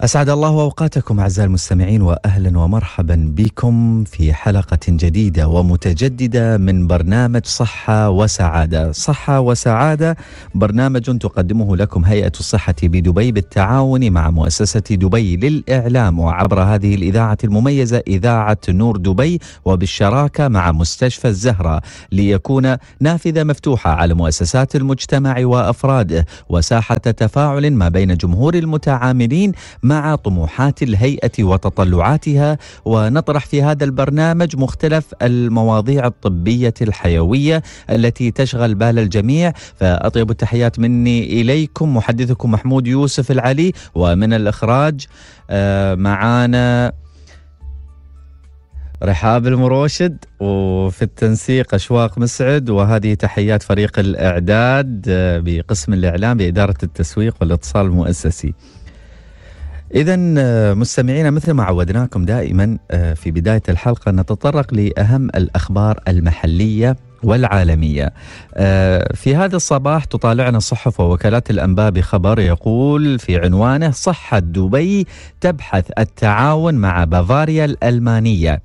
أسعد الله أوقاتكم أعزائي المستمعين وأهلا ومرحبا بكم في حلقة جديدة ومتجددة من برنامج صحة وسعادة صحة وسعادة برنامج تقدمه لكم هيئة الصحة بدبي بالتعاون مع مؤسسة دبي للإعلام وعبر هذه الإذاعة المميزة إذاعة نور دبي وبالشراكة مع مستشفى الزهرة ليكون نافذة مفتوحة على مؤسسات المجتمع وأفراده وساحة تفاعل ما بين جمهور المتعاملين مع طموحات الهيئه وتطلعاتها ونطرح في هذا البرنامج مختلف المواضيع الطبيه الحيويه التي تشغل بال الجميع فاطيب التحيات مني اليكم محدثكم محمود يوسف العلي ومن الاخراج آه، معانا رحاب المروشد وفي التنسيق أشواق مسعد وهذه تحيات فريق الإعداد آه، بقسم الإعلام بإدارة التسويق والاتصال المؤسسي إذا آه، مستمعينا مثل ما عودناكم دائما آه، في بداية الحلقة نتطرق لأهم الأخبار المحلية والعالمية آه، في هذا الصباح تطالعنا الصحف ووكالات الأنباء بخبر يقول في عنوانه صحة دبي تبحث التعاون مع بافاريا الألمانية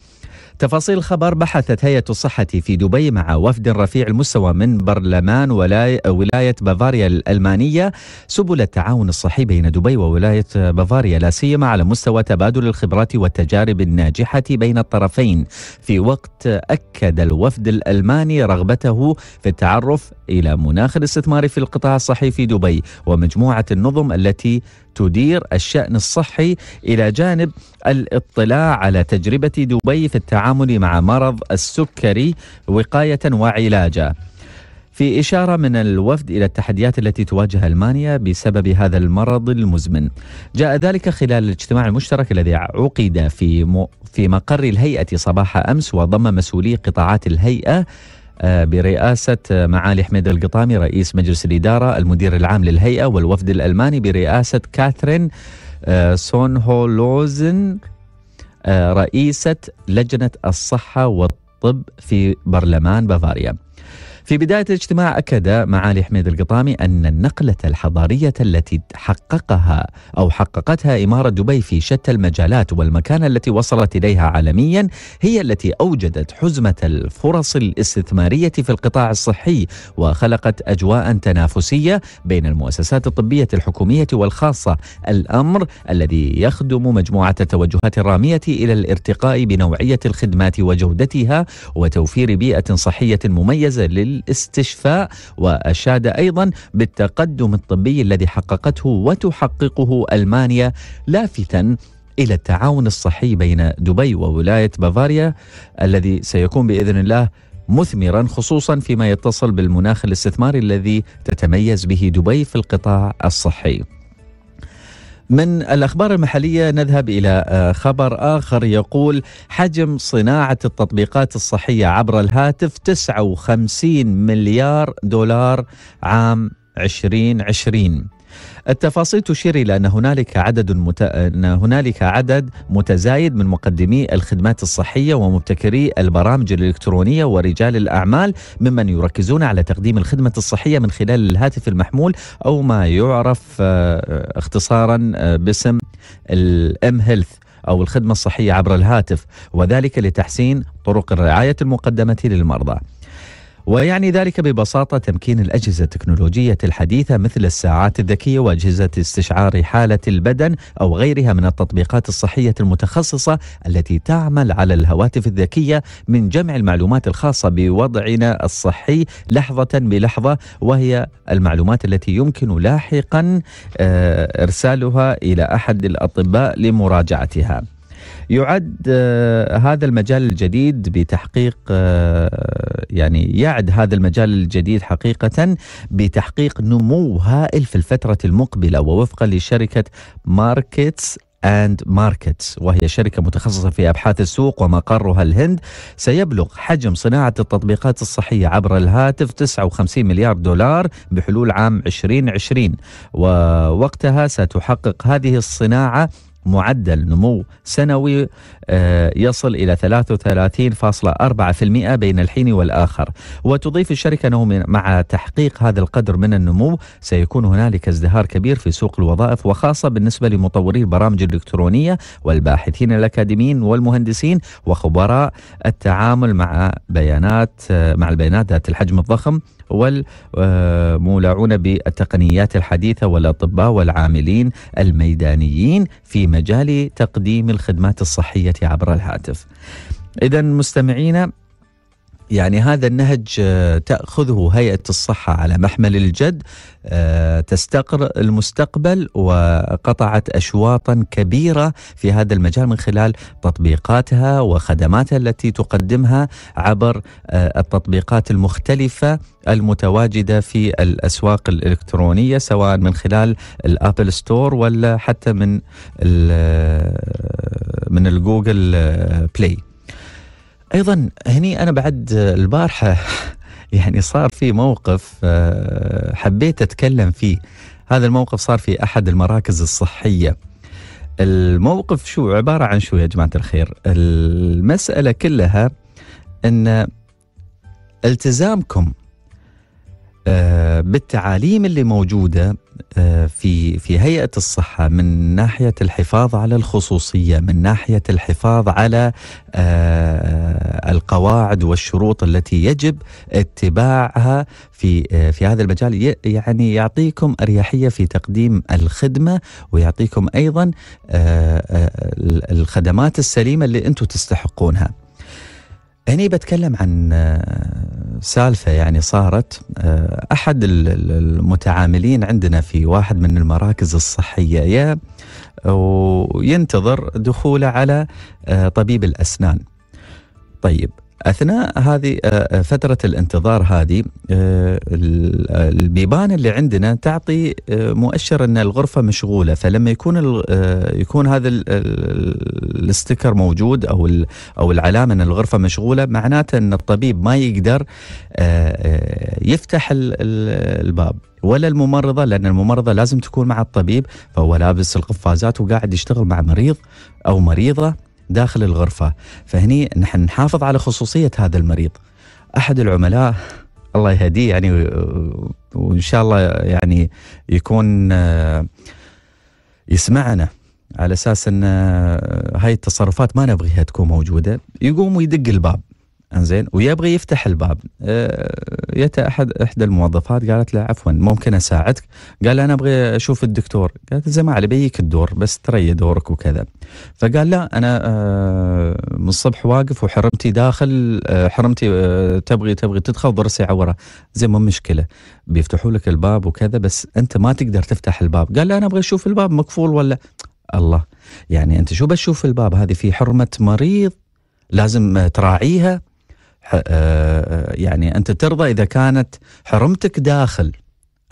تفاصيل الخبر بحثت هيئة الصحة في دبي مع وفد رفيع المستوى من برلمان ولاية بافاريا الألمانية سبل التعاون الصحي بين دبي وولاية بافاريا لا سيما على مستوى تبادل الخبرات والتجارب الناجحة بين الطرفين في وقت أكد الوفد الألماني رغبته في التعرف إلى مناخ الاستثمار في القطاع الصحي في دبي ومجموعة النظم التي تدير الشأن الصحي إلى جانب الاطلاع على تجربة دبي في التعامل مع مرض السكري وقاية وعلاجا في إشارة من الوفد إلى التحديات التي تواجه ألمانيا بسبب هذا المرض المزمن جاء ذلك خلال الاجتماع المشترك الذي عقد في, في مقر الهيئة صباح أمس وضم مسؤولي قطاعات الهيئة آه، برئاسة معالي حميد القطامي رئيس مجلس الإدارة المدير العام للهيئة والوفد الألماني برئاسة كاثرين آه، سون هولوزن آه، رئيسة لجنة الصحة والطب في برلمان بافاريا في بداية الاجتماع أكد معالي حميد القطامي أن النقلة الحضارية التي حققها أو حققتها إمارة دبي في شتى المجالات والمكانة التي وصلت إليها عالميا هي التي أوجدت حزمة الفرص الاستثمارية في القطاع الصحي وخلقت أجواء تنافسية بين المؤسسات الطبية الحكومية والخاصة الأمر الذي يخدم مجموعة التوجهات الرامية إلى الارتقاء بنوعية الخدمات وجودتها وتوفير بيئة صحية مميزة لل للاستشفاء وأشاد أيضا بالتقدم الطبي الذي حققته وتحققه ألمانيا لافتا الى التعاون الصحي بين دبي وولايه بافاريا الذي سيكون باذن الله مثمرا خصوصا فيما يتصل بالمناخ الاستثماري الذي تتميز به دبي في القطاع الصحي. من الأخبار المحلية نذهب إلى آه، خبر آخر يقول حجم صناعة التطبيقات الصحية عبر الهاتف 59 مليار دولار عام 2020 التفاصيل تشير الى ان هنالك عدد مت... أن هنالك عدد متزايد من مقدمي الخدمات الصحيه ومبتكري البرامج الالكترونيه ورجال الاعمال ممن يركزون على تقديم الخدمه الصحيه من خلال الهاتف المحمول او ما يعرف آه، اختصارا آه، باسم الام هيلث أو الخدمة الصحية عبر الهاتف وذلك لتحسين طرق الرعاية المقدمة للمرضى ويعني ذلك ببساطة تمكين الأجهزة التكنولوجية الحديثة مثل الساعات الذكية وأجهزة استشعار حالة البدن أو غيرها من التطبيقات الصحية المتخصصة التي تعمل على الهواتف الذكية من جمع المعلومات الخاصة بوضعنا الصحي لحظة بلحظة وهي المعلومات التي يمكن لاحقا آه، إرسالها إلى أحد الأطباء لمراجعتها. يعد آه، هذا المجال الجديد بتحقيق آه، يعني يعد هذا المجال الجديد حقيقة بتحقيق نمو هائل في الفترة المقبلة ووفقا لشركة ماركتس اند ماركتس وهي شركة متخصصة في أبحاث السوق ومقرها الهند سيبلغ حجم صناعة التطبيقات الصحية عبر الهاتف 59 مليار دولار بحلول عام 2020 ووقتها ستحقق هذه الصناعة معدل نمو سنوي آه، يصل إلى 33.4% بين الحين والآخر وتضيف الشركة أنه مع تحقيق هذا القدر من النمو سيكون هنالك ازدهار كبير في سوق الوظائف وخاصة بالنسبة لمطوري البرامج الإلكترونية والباحثين الأكاديميين والمهندسين وخبراء التعامل مع بيانات آه، مع البيانات ذات الحجم الضخم والمولعون بالتقنيات الحديثة والأطباء والعاملين الميدانيين في مجال تقديم الخدمات الصحية عبر الهاتف إذا مستمعينا يعني هذا النهج آه، تأخذه هيئة الصحة على محمل الجد آه، تستقر المستقبل وقطعت أشواطا كبيرة في هذا المجال من خلال تطبيقاتها وخدماتها التي تقدمها عبر آه، التطبيقات المختلفة المتواجدة في الأسواق الإلكترونية سواء من خلال الأبل ستور ولا حتى من من الجوجل بلاي ايضا هني انا بعد البارحه يعني صار في موقف آه، حبيت اتكلم فيه هذا الموقف صار في احد المراكز الصحيه الموقف شو عباره عن شو يا جماعه الخير المساله كلها ان التزامكم آه، بالتعاليم اللي موجوده آه، في في هيئه الصحه من ناحيه الحفاظ على الخصوصيه، من ناحيه الحفاظ على آه، القواعد والشروط التي يجب اتباعها في في هذا المجال يعني يعطيكم اريحيه في تقديم الخدمه ويعطيكم ايضا الخدمات السليمه اللي انتم تستحقونها. هني بتكلم عن آه، سالفه يعني صارت آه، احد المتعاملين عندنا في واحد من المراكز الصحيه وينتظر دخوله على آه، طبيب الاسنان. طيب اثناء هذه آه، آه، فتره الانتظار هذه آه، البيبان اللي عندنا تعطي مؤشر ان الغرفه مشغوله فلما يكون يكون هذا الاستيكر موجود او او العلامه ان الغرفه مشغوله معناته ان الطبيب ما يقدر يفتح الباب ولا الممرضة لأن الممرضة لازم تكون مع الطبيب فهو لابس القفازات وقاعد يشتغل مع مريض أو مريضة داخل الغرفة فهني نحن نحافظ على خصوصية هذا المريض أحد العملاء الله يهديه يعني وإن شاء الله يعني يكون آه، يسمعنا على أساس أن آه، هاي التصرفات ما نبغيها تكون موجودة يقوم ويدق الباب انزين ويبغي يفتح الباب آه، يت احد احدى الموظفات قالت له عفوا ممكن اساعدك قال انا ابغي اشوف الدكتور قالت زي ما علي بيك الدور بس تري دورك وكذا فقال لا انا آه، من الصبح واقف وحرمتي داخل آه، حرمتي تبغي تبغي تدخل ضرسي عوره زي ما مشكله بيفتحوا لك الباب وكذا بس انت ما تقدر تفتح الباب قال لا انا ابغي اشوف الباب مقفول ولا الله يعني انت شو بتشوف الباب هذه في حرمه مريض لازم تراعيها آه، آه، يعني انت ترضى اذا كانت حرمتك داخل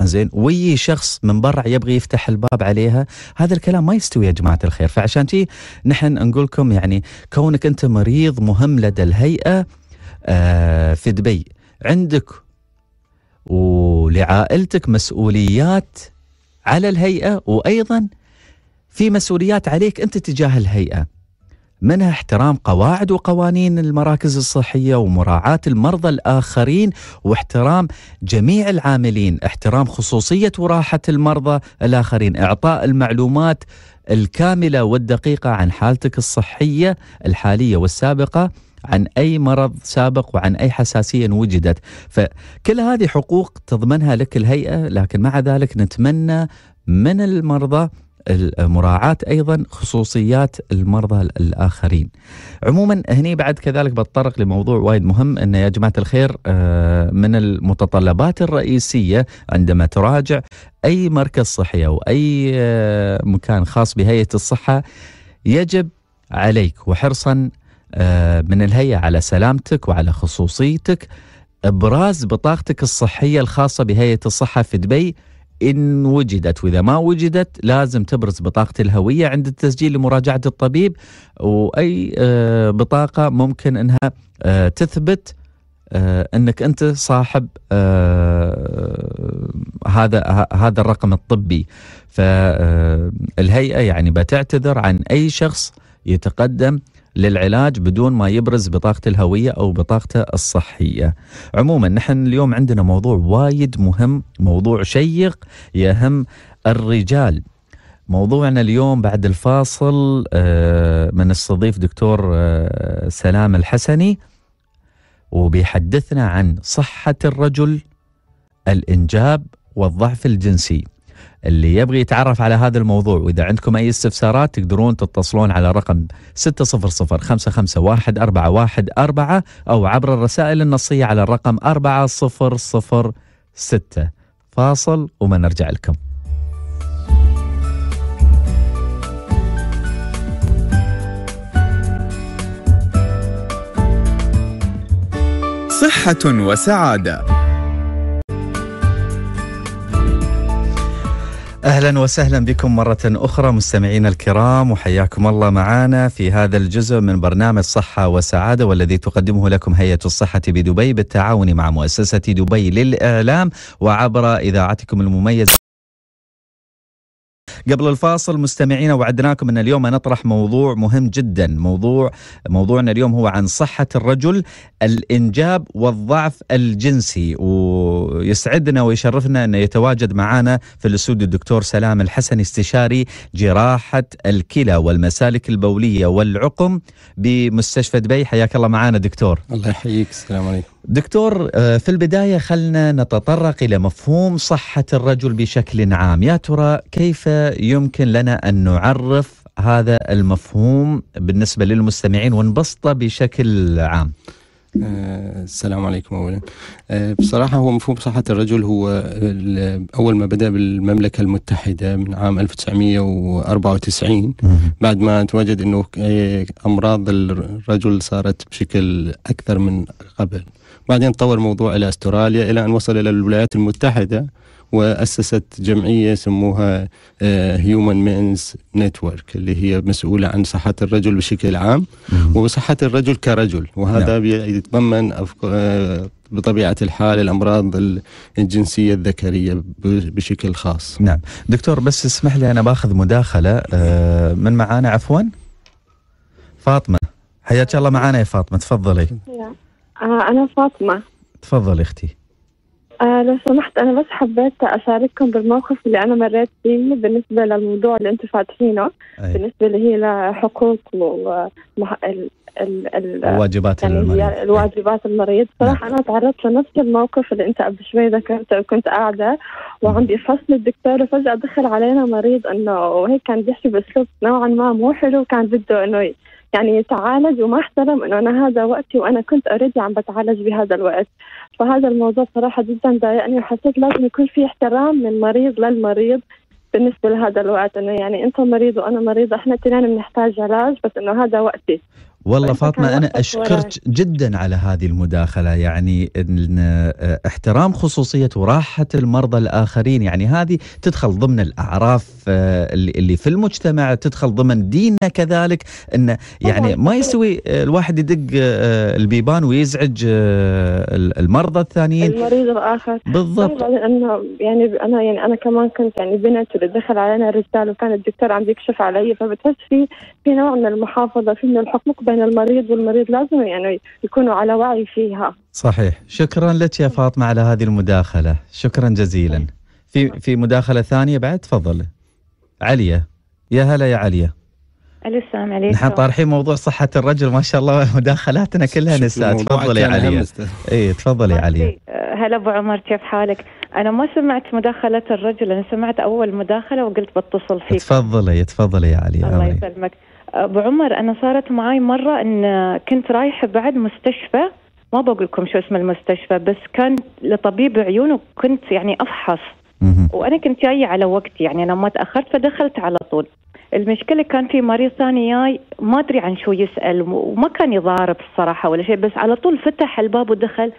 زين ويي شخص من برا يبغي يفتح الباب عليها هذا الكلام ما يستوي يا جماعه الخير فعشان تي نحن نقول لكم يعني كونك انت مريض مهم لدى الهيئه آه، في دبي عندك ولعائلتك مسؤوليات على الهيئه وايضا في مسؤوليات عليك انت تجاه الهيئه منها احترام قواعد وقوانين المراكز الصحيه ومراعاه المرضى الاخرين واحترام جميع العاملين، احترام خصوصيه وراحه المرضى الاخرين، اعطاء المعلومات الكامله والدقيقه عن حالتك الصحيه الحاليه والسابقه عن اي مرض سابق وعن اي حساسيه وجدت، فكل هذه حقوق تضمنها لك الهيئه لكن مع ذلك نتمنى من المرضى مراعاة أيضا خصوصيات المرضى الآخرين عموما هني بعد كذلك بتطرق لموضوع وايد مهم أن يا جماعة الخير آه، من المتطلبات الرئيسية عندما تراجع أي مركز صحي أو أي آه، مكان خاص بهيئة الصحة يجب عليك وحرصا آه، من الهيئة على سلامتك وعلى خصوصيتك ابراز بطاقتك الصحيه الخاصه بهيئه الصحه في دبي إن وجدت وإذا ما وجدت لازم تبرز بطاقة الهوية عند التسجيل لمراجعة الطبيب وأي آه، بطاقة ممكن أنها آه، تثبت آه، أنك أنت صاحب هذا هذا الرقم الطبي فالهيئة يعني بتعتذر عن أي شخص يتقدم للعلاج بدون ما يبرز بطاقته الهويه او بطاقته الصحيه. عموما نحن اليوم عندنا موضوع وايد مهم، موضوع شيق يهم الرجال. موضوعنا اليوم بعد الفاصل آه، من الصديف دكتور آه، سلام الحسني وبيحدثنا عن صحه الرجل الانجاب والضعف الجنسي. اللي يبغي يتعرف على هذا الموضوع واذا عندكم اي استفسارات تقدرون تتصلون على رقم 600551414 او عبر الرسائل النصيه على الرقم 4006 فاصل وما نرجع لكم صحة وسعادة اهلا وسهلا بكم مره اخرى مستمعينا الكرام وحياكم الله معنا في هذا الجزء من برنامج صحه وسعاده والذي تقدمه لكم هيئه الصحه بدبي بالتعاون مع مؤسسه دبي للاعلام وعبر اذاعتكم المميزه قبل الفاصل مستمعينا وعدناكم ان اليوم نطرح موضوع مهم جدا موضوع موضوعنا اليوم هو عن صحه الرجل الانجاب والضعف الجنسي ويسعدنا ويشرفنا ان يتواجد معنا في الاستوديو الدكتور سلام الحسن استشاري جراحه الكلى والمسالك البوليه والعقم بمستشفى دبي حياك الله معنا دكتور الله يحييك السلام عليكم دكتور آه، في البدايه خلنا نتطرق الى مفهوم صحه الرجل بشكل عام، يا ترى كيف يمكن لنا ان نعرف هذا المفهوم بالنسبه للمستمعين ونبسطه بشكل عام؟ آه السلام عليكم اولا آه بصراحه هو مفهوم صحه الرجل هو اول ما بدا بالمملكه المتحده من عام 1994 بعد ما تواجد انه آه، امراض الرجل صارت بشكل اكثر من قبل بعدين تطور الموضوع إلى أستراليا إلى أن وصل إلى الولايات المتحدة وأسست جمعية سموها هيومن مينز نتورك اللي هي مسؤولة عن صحة الرجل بشكل عام وصحة الرجل كرجل وهذا نعم. يتضمن آه، بطبيعة الحال الأمراض الجنسية الذكرية بشكل خاص نعم دكتور بس اسمح لي أنا باخذ مداخلة آه، من معانا عفوا فاطمة حياك الله معانا يا فاطمة تفضلي آه، أنا فاطمة تفضل اختي آه لو سمحت أنا بس حبيت أشارككم بالموقف اللي أنا مريت فيه بالنسبة للموضوع اللي أنتم فاتحينه بالنسبة اللي هي لحقوق ومح... ال... ال... ال... الواجبات يعني المريض الواجبات المريض نعم. صراحة أنا تعرضت لنفس الموقف اللي أنت قبل شوي ذكرته كنت قاعدة وعم بفصل الدكتور وفجأة دخل علينا مريض إنه وهيك كان بيحكي بأسلوب نوعا ما مو حلو كان بده إنه يعني يتعالج وما احترم انه انا هذا وقتي وانا كنت اوريدي عم بتعالج بهذا الوقت فهذا الموضوع صراحه جدا ضايقني وحسيت لازم يكون في احترام من مريض للمريض بالنسبه لهذا الوقت انه يعني انت مريض وانا مريض احنا الاثنين بنحتاج علاج بس انه هذا وقتي والله طيب، فاطمة أنا أشكرك جدا على هذه المداخلة يعني آه، احترام خصوصية وراحة المرضى الآخرين يعني هذه تدخل ضمن الأعراف آه، اللي في المجتمع تدخل ضمن ديننا كذلك أن يعني ما يسوي آه، الواحد يدق البيبان ويزعج المرضى الثانيين المريض الآخر بالضبط طيب، أنا يعني أنا يعني أنا كمان كنت يعني بنت دخل علينا رجال وكان الدكتور عم يكشف علي فبتحس في في نوع من المحافظة في من الحقوق بين من المريض والمريض لازم يعني يكونوا على وعي فيها صحيح شكرا لك يا فاطمة على هذه المداخلة شكرا جزيلا في في مداخلة ثانية بعد تفضل عليا يا هلا يا عليا السلام عليكم نحن طارحين موضوع صحة الرجل ما شاء الله مداخلاتنا كلها نساء تفضلي عليا اي تفضلي عليا آه، هلا ابو عمر كيف حالك؟ انا ما سمعت مداخلة الرجل انا سمعت اول مداخلة وقلت بتصل فيك تفضلي تفضلي يا علي الله يسلمك ابو عمر انا صارت معي مره ان كنت رايحه بعد مستشفى ما بقول لكم شو اسم المستشفى بس كان لطبيب عيون وكنت يعني افحص وانا كنت جايه على وقت يعني انا ما تاخرت فدخلت على طول المشكله كان في مريض ثاني جاي ما ادري عن شو يسال وما كان يضارب الصراحه ولا شيء بس على طول فتح الباب ودخل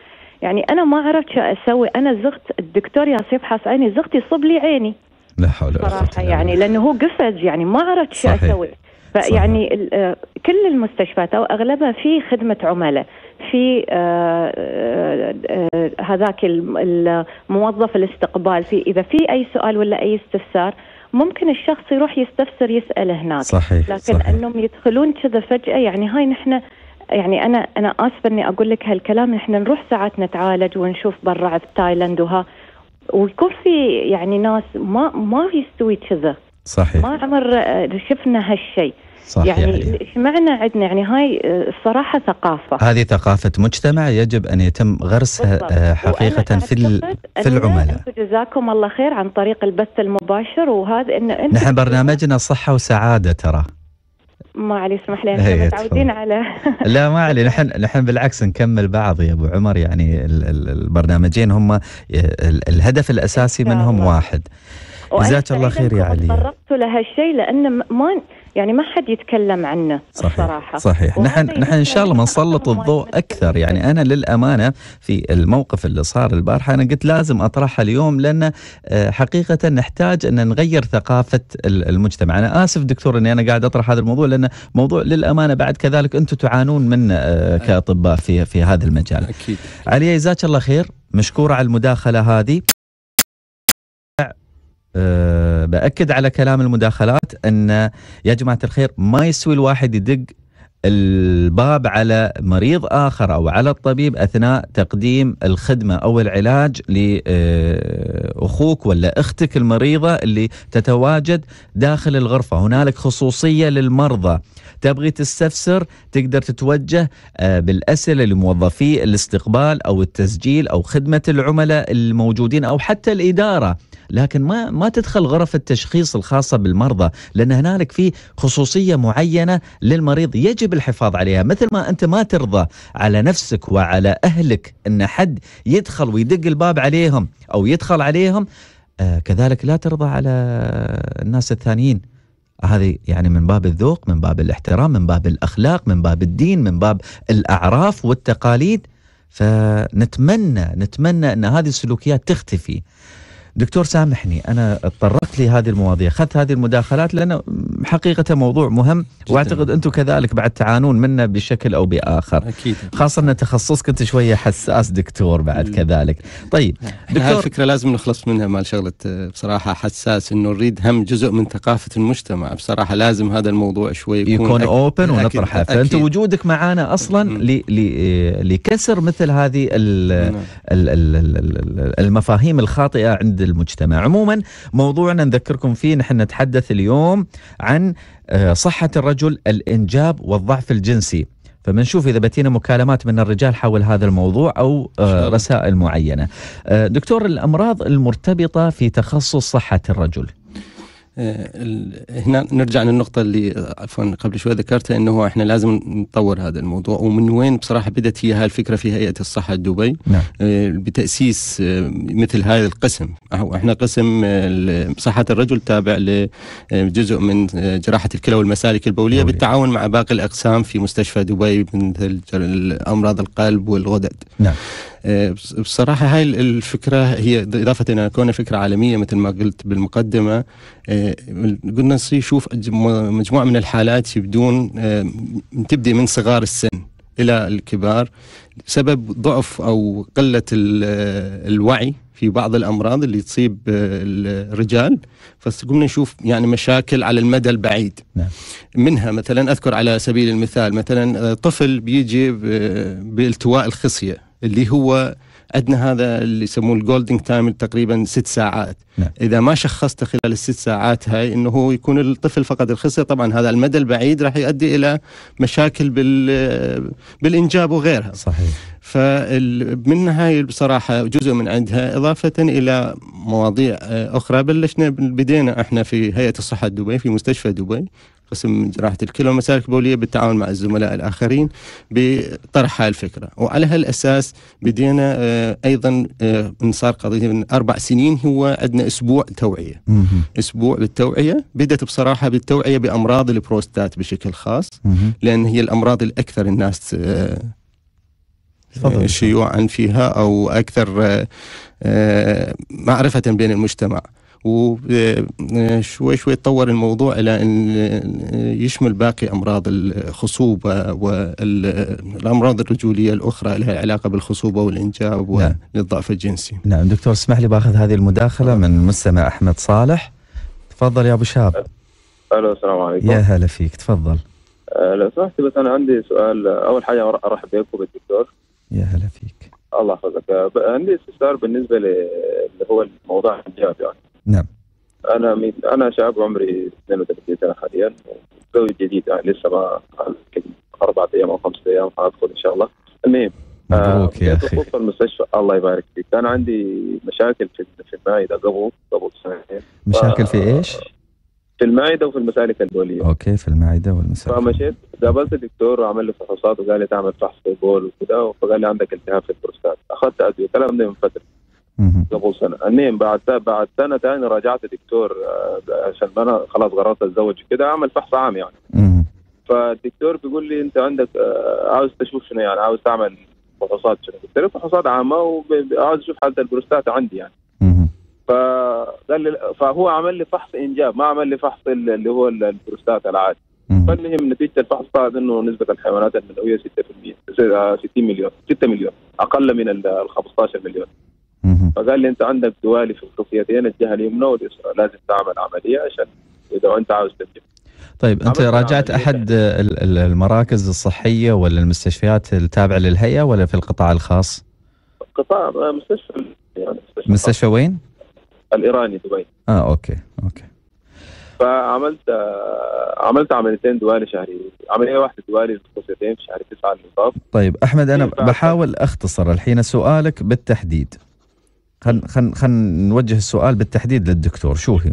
يعني انا ما عرفت شو اسوي انا زغت الدكتور يا يفحص عيني زغت يصب لي عيني لا حول ولا قوه يعني لانه هو قفز يعني ما عرفت شو اسوي صحيح. فيعني آه، كل المستشفيات او اغلبها في خدمه عملاء في آه، آه، هذاك الموظف الاستقبال في اذا في اي سؤال ولا اي استفسار ممكن الشخص يروح يستفسر يسال هناك صحيح لكن صحيح. انهم يدخلون كذا فجاه يعني هاي نحن يعني انا انا اسفه اني اقول لك هالكلام نحن نروح ساعات نتعالج ونشوف برا في تايلاند وها ويكون في يعني ناس ما ما يستوي كذا صحيح ما عمر آه، شفنا هالشيء صحيح يعني ايش معنى عندنا يعني هاي آه، الصراحه ثقافه هذه ثقافه مجتمع يجب ان يتم غرسها آه، حقيقه في في العملاء جزاكم الله خير عن طريق البث المباشر وهذا انه انت نحن برنامجنا صحه وسعاده ترى ما علي اسمح لي احنا متعودين إيه، على لا ما علي نحن نحن بالعكس نكمل بعض يا ابو عمر يعني البرنامجين هم الهدف الاساسي منهم واحد جزاك الله خير يا علي تطرقت لهالشيء لأن ما يعني ما حد يتكلم عنه صحيح الصراحة صحيح نحن نحن ان شاء الله بنسلط الضوء اكثر يعني انا للامانه في الموقف اللي صار البارحه انا قلت لازم اطرحها اليوم لان آه، حقيقه نحتاج ان نغير ثقافه المجتمع انا اسف دكتور اني انا قاعد اطرح هذا الموضوع لان موضوع للامانه بعد كذلك انتم تعانون منه آه، كاطباء في في هذا المجال اكيد علي جزاك الله خير مشكوره على المداخله هذه أه باكد على كلام المداخلات ان يا جماعه الخير ما يسوي الواحد يدق الباب على مريض اخر او على الطبيب اثناء تقديم الخدمه او العلاج لاخوك ولا اختك المريضه اللي تتواجد داخل الغرفه، هنالك خصوصيه للمرضى. تبغي تستفسر تقدر تتوجه أه، بالاسئله لموظفي الاستقبال او التسجيل او خدمه العملاء الموجودين او حتى الاداره. لكن ما ما تدخل غرف التشخيص الخاصه بالمرضى لان هنالك في خصوصيه معينه للمريض يجب الحفاظ عليها مثل ما انت ما ترضى على نفسك وعلى اهلك ان حد يدخل ويدق الباب عليهم او يدخل عليهم آه كذلك لا ترضى على الناس الثانيين هذه يعني من باب الذوق من باب الاحترام من باب الاخلاق من باب الدين من باب الاعراف والتقاليد فنتمنى نتمنى ان هذه السلوكيات تختفي دكتور سامحني انا تطرقت لهذه المواضيع اخذت هذه المداخلات لانه حقيقه موضوع مهم جداً. واعتقد انتم كذلك بعد تعانون منه بشكل او باخر اكيد خاصه ان تخصصك انت شويه حساس دكتور بعد م. كذلك طيب دكتور الفكره لازم نخلص منها مال شغله بصراحه حساس انه نريد هم جزء من ثقافه المجتمع بصراحه لازم هذا الموضوع شوي يكون, يكون اوبن ونطرحه فانت وجودك معنا اصلا ل... ل... لكسر مثل هذه ال... نعم. ال... ال... المفاهيم الخاطئه عند المجتمع عموما موضوعنا نذكركم فيه نحن نتحدث اليوم عن آه، صحة الرجل الإنجاب والضعف الجنسي فبنشوف اذا بتينا مكالمات من الرجال حول هذا الموضوع او آه، رسائل معينه. آه، دكتور الامراض المرتبطه في تخصص صحه الرجل. آه، هنا نرجع للنقطة اللي عفوا قبل شوي ذكرتها انه احنا لازم نطور هذا الموضوع ومن وين بصراحة بدت هي هاي الفكرة في هيئة الصحة دبي نعم. آه، بتأسيس آه، مثل هذا القسم احنا قسم صحة الرجل تابع لجزء من جراحة الكلى والمسالك البولية بولي. نعم. بالتعاون مع باقي الأقسام في مستشفى دبي مثل أمراض القلب والغدد نعم. آه، بصراحه هاي الفكره هي اضافه الى كونها فكره عالميه مثل ما قلت بالمقدمه آه، قلنا نشوف مجموعه من الحالات يبدون آه، تبدي من صغار السن الى الكبار بسبب ضعف او قله الوعي في بعض الامراض اللي تصيب الرجال فقمنا نشوف يعني مشاكل على المدى البعيد نعم. منها مثلا اذكر على سبيل المثال مثلا طفل بيجي بالتواء الخصيه اللي هو عندنا هذا اللي يسموه الجولدنج تايم تقريبا ست ساعات نعم. اذا ما شخصته خلال الست ساعات هاي انه هو يكون الطفل فقد الخصيه طبعا هذا المدى البعيد راح يؤدي الى مشاكل بال بالانجاب وغيرها صحيح فمن هاي بصراحة جزء من عندها إضافة إلى مواضيع آه، أخرى بلشنا بدينا إحنا في هيئة الصحة دبي في مستشفى دبي قسم جراحة الكلى ومسالك البولية بالتعاون مع الزملاء الآخرين بطرح هاي الفكرة وعلى هالأساس بدينا آه، أيضا آه، انصار قضية من أربع سنين هو عندنا أسبوع توعية أسبوع للتوعية بدأت بصراحة بالتوعية بأمراض البروستات بشكل خاص لأن هي الأمراض الأكثر الناس آه، شيوعا فيها أو أكثر معرفة بين المجتمع وشوي شوي تطور الموضوع الى ان يشمل باقي امراض الخصوبه والامراض الرجوليه الاخرى لها علاقه بالخصوبه والانجاب نعم. والضعف الجنسي. نعم دكتور اسمح لي باخذ هذه المداخله من مستمع احمد صالح. تفضل يا ابو شاب. الو السلام عليكم. يا هلا فيك تفضل. أه، لو سمحت بس انا عندي سؤال اول حاجه ارحب بك وبالدكتور. يا هلا فيك. الله يحفظك أه، عندي استفسار بالنسبه اللي هو الموضوع الانجاب يعني نعم انا من انا شاب عمري 32 سنه حاليا زوج جديد يعني لسه ما يمكن اربع ايام او خمسة ايام حادخل ان شاء الله المهم مبروك آه، يا اخي في المستشفى الله يبارك فيك كان عندي مشاكل في في المعده قبل قبل سنتين مشاكل في ايش؟ في المعده وفي المسالك البوليه اوكي في المعده والمسالك فمشيت قابلت الدكتور وعمل لي فحوصات وقال لي تعمل فحص في البول وكذا فقال لي عندك التهاب في البروستات اخذت ادويه الكلام ده من فتره قبل سنه النين بعد بعد سنه ثاني رجعت دكتور آه، عشان انا خلاص قررت اتزوج كده اعمل فحص عام يعني فالدكتور بيقول لي انت عندك آه، عاوز تشوف شنو يعني عاوز تعمل فحوصات شنو قلت له فحوصات عامه وعاوز اشوف حاله البروستاتا عندي يعني فقال لي فهو عمل لي فحص انجاب ما عمل لي فحص اللي هو البروستاتا العادي فالمهم نتيجه الفحص طلعت انه نسبه الحيوانات المنويه 6% 60 آه، مليون 6 مليون اقل من ال 15 مليون فقال لي انت عندك دوالي في الخصيتين الجهه اليمنى واليسرى لازم تعمل عمليه عشان اذا انت عاوز تنجح طيب انت راجعت احد المراكز الصحيه ولا المستشفيات التابعه للهيئه ولا في القطاع الخاص؟ قطاع آه، مستشفى يعني مستشفى, مستشفى وين؟ الايراني دبي اه اوكي اوكي فعملت آه، عملت عمليتين دوالي شهري عمليه واحده دوالي قصتين في شهر 9 طيب احمد انا بحاول اختصر الحين سؤالك بالتحديد خل خل خل نوجه السؤال بالتحديد للدكتور شو هي؟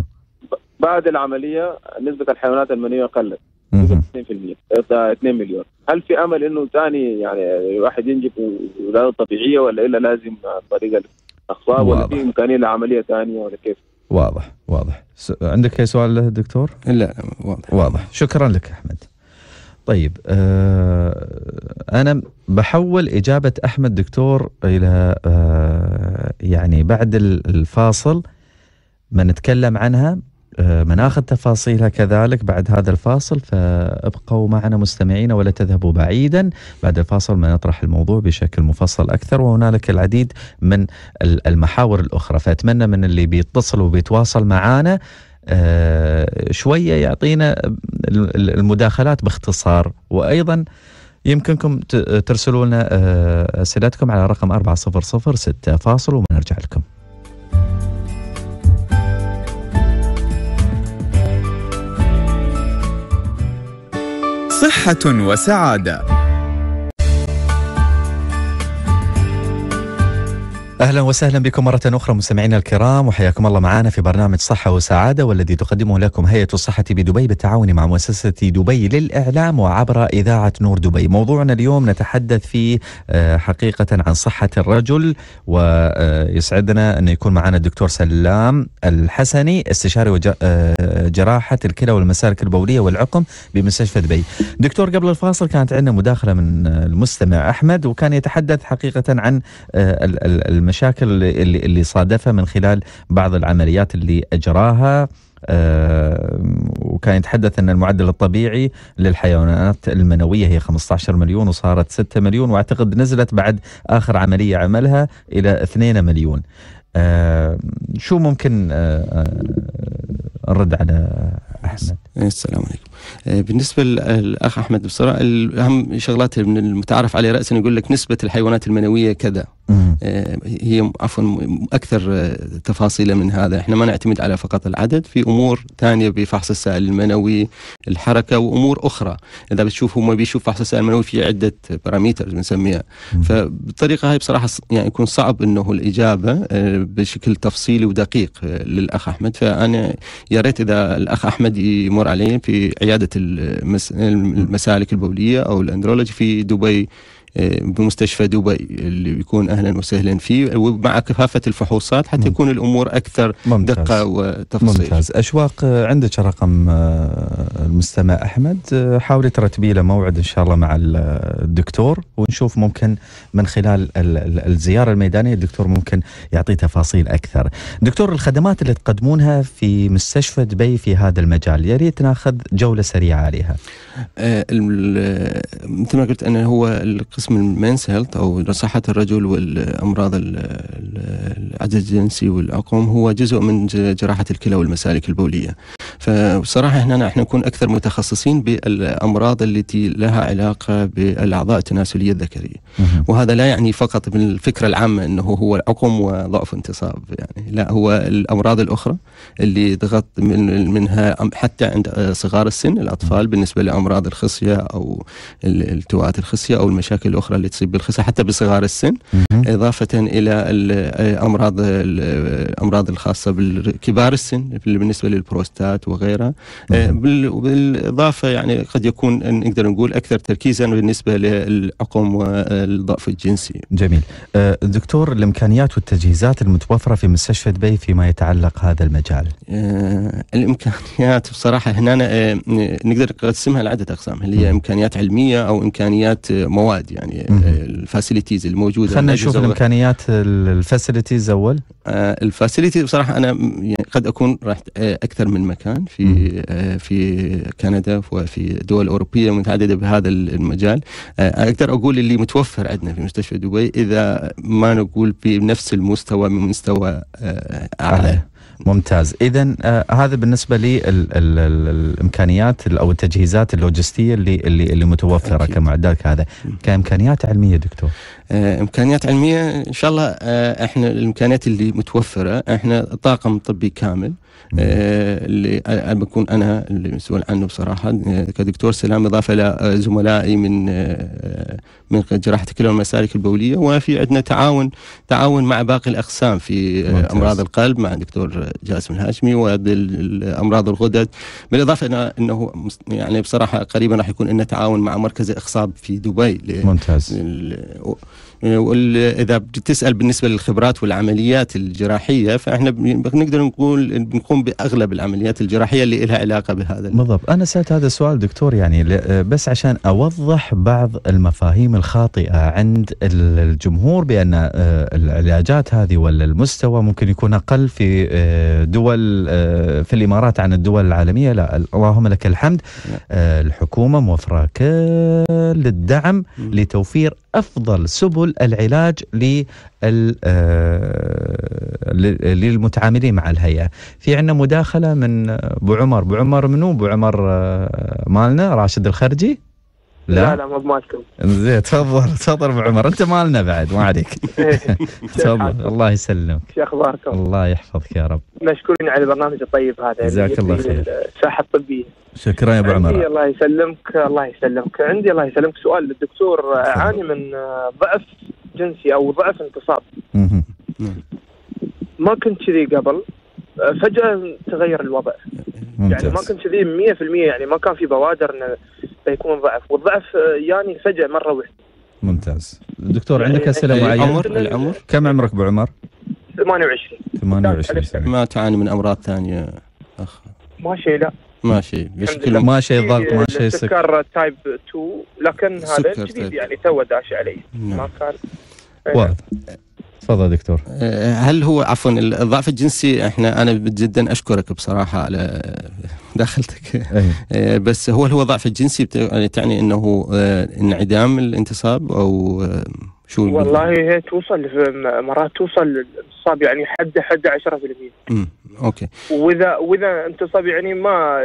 بعد العمليه نسبه الحيوانات المنويه قلت 2% 2 مليون هل في امل انه ثاني يعني الواحد ينجب ولاده طبيعيه ولا الا لازم طريقه الاخصاب ولا في امكانيه لعمليه ثانيه ولا كيف؟ واضح واضح عندك اي سؤال دكتور؟ لا واضح واضح شكرا لك احمد طيب آه انا بحول اجابه احمد دكتور الى آه يعني بعد الفاصل بنتكلم عنها آه بناخذ تفاصيلها كذلك بعد هذا الفاصل فابقوا معنا مستمعين ولا تذهبوا بعيدا بعد الفاصل بنطرح الموضوع بشكل مفصل اكثر وهنالك العديد من المحاور الاخرى فاتمنى من اللي بيتصل وبيتواصل معنا آه، شويه يعطينا المداخلات باختصار وايضا يمكنكم ترسلوا لنا آه، اسئلتكم على رقم 4006 فاصل ونرجع لكم. صحة وسعادة اهلا وسهلا بكم مره اخرى مستمعينا الكرام وحياكم الله معنا في برنامج صحه وسعاده والذي تقدمه لكم هيئه الصحه بدبي بالتعاون مع مؤسسه دبي للاعلام وعبر اذاعه نور دبي. موضوعنا اليوم نتحدث فيه آه، حقيقه عن صحه الرجل ويسعدنا ان يكون معنا الدكتور سلام الحسني استشاري آه، جراحه الكلى والمسالك البوليه والعقم بمستشفى دبي. دكتور قبل الفاصل كانت عندنا مداخله من المستمع احمد وكان يتحدث حقيقه عن آه، المشاكل اللي, اللي صادفها من خلال بعض العمليات اللي أجراها آه وكان يتحدث ان المعدل الطبيعي للحيوانات المنويه هي 15 مليون وصارت 6 مليون واعتقد نزلت بعد اخر عمليه عملها الى 2 مليون. آه شو ممكن آه, آه، نرد على احمد؟ إيه، السلام عليكم. آه، بالنسبه للاخ احمد بصراحه اهم شغلات من المتعارف عليه راسا يقول لك نسبه الحيوانات المنويه كذا آه، هي عفوا اكثر آه، تفاصيلا من هذا احنا ما نعتمد على فقط العدد في امور ثانيه بفحص السائل المنوي الحركه وامور اخرى اذا بتشوف هم بيشوف فحص السائل المنوي في عده باراميترز بنسميها فبالطريقه هاي بصراحه يعني يكون صعب انه الاجابه بشكل تفصيلي ودقيق للاخ احمد فانا يا ريت اذا الاخ احمد يمر علي في عياده المسالك البوليه او الاندرولوجي في دبي بمستشفى دبي اللي بيكون اهلا وسهلا فيه ومع كافه الفحوصات حتى يكون الامور اكثر ممتاز. دقه وتفصيل ممتاز اشواق عندك رقم آه، المستمع احمد آه، حاولي ترتبي له موعد ان شاء الله مع آه، الدكتور ونشوف ممكن من خلال الزياره الميدانيه الدكتور ممكن يعطي تفاصيل اكثر دكتور الخدمات اللي تقدمونها في مستشفى دبي في هذا المجال يا ريت ناخذ جوله سريعه عليها آه، آه، مثل ما قلت أنا هو القسم المنس هيلث أو صحة الرجل والأمراض العدد الجنسي والعقم هو جزء من جراحة الكلى والمسالك البولية فبصراحة هنا احنا نكون أكثر متخصصين بالأمراض التي لها علاقة بالأعضاء التناسلية الذكرية وهذا لا يعني فقط من الفكرة العامة أنه هو عقم وضعف انتصاب يعني لا هو الأمراض الأخرى اللي ضغط من منها حتى عند صغار السن الأطفال بالنسبة لأمراض امراض الخصيه او التواءات الخصيه او المشاكل الاخرى اللي تصيب بالخصيه حتى بصغار السن اضافه الى الامراض الامراض الخاصه بكبار السن بالنسبه للبروستات وغيرها آه، بالاضافه يعني قد يكون نقدر نقول اكثر تركيزا بالنسبه للعقم والضعف الجنسي. جميل. آه، دكتور الامكانيات والتجهيزات المتوفره في مستشفى دبي فيما يتعلق هذا المجال. آه، الامكانيات بصراحه هنا نقدر نقسمها عده اقسام اللي هي امكانيات علميه او امكانيات مواد يعني الفاسيلتيز الموجوده خلينا نشوف الامكانيات الفاسيلتيز اول آه، الفاسيلتيز بصراحه انا يعني قد اكون رحت آه، اكثر من مكان في آه، في كندا وفي دول اوروبيه متعدده بهذا المجال اقدر اقول اللي متوفر عندنا في مستشفى دبي اذا ما نقول بنفس المستوى من مستوى اعلى ممتاز اذا آه هذا بالنسبه للامكانيات او التجهيزات اللوجستيه اللي اللي, اللي متوفره أكيد. كمعدات هذا كامكانيات علميه دكتور آه امكانيات علميه ان شاء الله آه احنا الامكانيات اللي متوفره احنا طاقم طبي كامل آه، اللي بكون انا المسؤول عنه بصراحه آه، كدكتور سلام اضافه لزملائي آه، من من جراحه الكلى والمسالك البوليه وفي عندنا تعاون تعاون مع باقي الاقسام في ممتاز. امراض القلب مع الدكتور جاسم الهاشمي وامراض الغدد بالاضافه الى انه يعني بصراحه قريبا راح يكون لنا تعاون مع مركز الاخصاب في دبي ممتاز اذا بتسال بالنسبه للخبرات والعمليات الجراحيه فاحنا بنقدر نقول يقوم باغلب العمليات الجراحيه اللي لها علاقه بهذا بالضبط انا سالت هذا السؤال دكتور يعني بس عشان اوضح بعض المفاهيم الخاطئه عند الجمهور بان آه، العلاجات هذه ولا المستوى ممكن يكون اقل في آه، دول آه، في الامارات عن الدول العالميه لا اللهم لك الحمد نعم. الحكومه موفره كل الدعم لتوفير أفضل سبل العلاج آه، للمتعاملين مع الهيئة في عندنا مداخلة من أبو عمر أبو عمر منو أبو عمر آه، مالنا راشد الخرجي لا لا, لا مو بمالكم زين تفضل تفضل ابو عمر انت مالنا بعد ما عليك إيه، إيه. تفضل الله يسلمك شو اخباركم؟ الله يحفظك يا رب مشكورين على البرنامج الطيب هذا جزاك الله خير الساحه الطبيه شكرا يا ابو عمر عندي الله يسلمك الله يسلمك عندي الله يسلمك سؤال للدكتور اعاني من ضعف جنسي او ضعف انتصاب نعم. ما كنت كذي قبل فجاه تغير الوضع يعني ممتاز. يعني ما كنت ذي 100% يعني ما كان في بوادر انه بيكون ضعف والضعف آه، يعني فجاه مره واحده ممتاز دكتور عندك يعني اسئله يعني معينه العمر العمر كم عمرك ابو عمر 28 28 سنه ما تعاني من امراض ثانيه اخ ماشي لا ماشي ما ماشي ضغط ماشي سكر سكر تايب 2 لكن هذا جديد يعني تو داش علي نعم. ما كان واضح تفضل دكتور أه، هل هو عفوا الضعف الجنسي احنا انا جدا اشكرك بصراحه على مداخلتك أيه. أه، بس هو هو ضعف الجنسي يعني تعني انه أه، انعدام الانتصاب او شو والله هي توصل مرات توصل الانتصاب يعني حد حد 10% امم اوكي واذا واذا انتصاب يعني ما